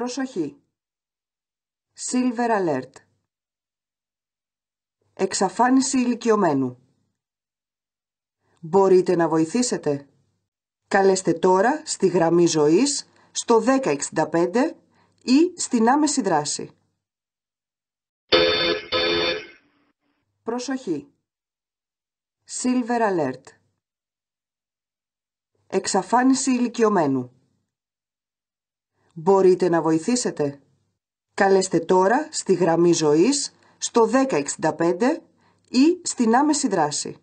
Προσοχή. Silver Alert. Εξαφάνιση ηλικιωμένου. Μπορείτε να βοηθήσετε. Καλέστε τώρα στη γραμμή ζωής στο 1065 ή στην άμεση δράση. Προσοχή. Silver Alert. Εξαφάνιση ηλικιωμένου. Μπορείτε να βοηθήσετε. Καλέστε τώρα στη γραμμή ζωής στο 1065 ή στην άμεση δράση.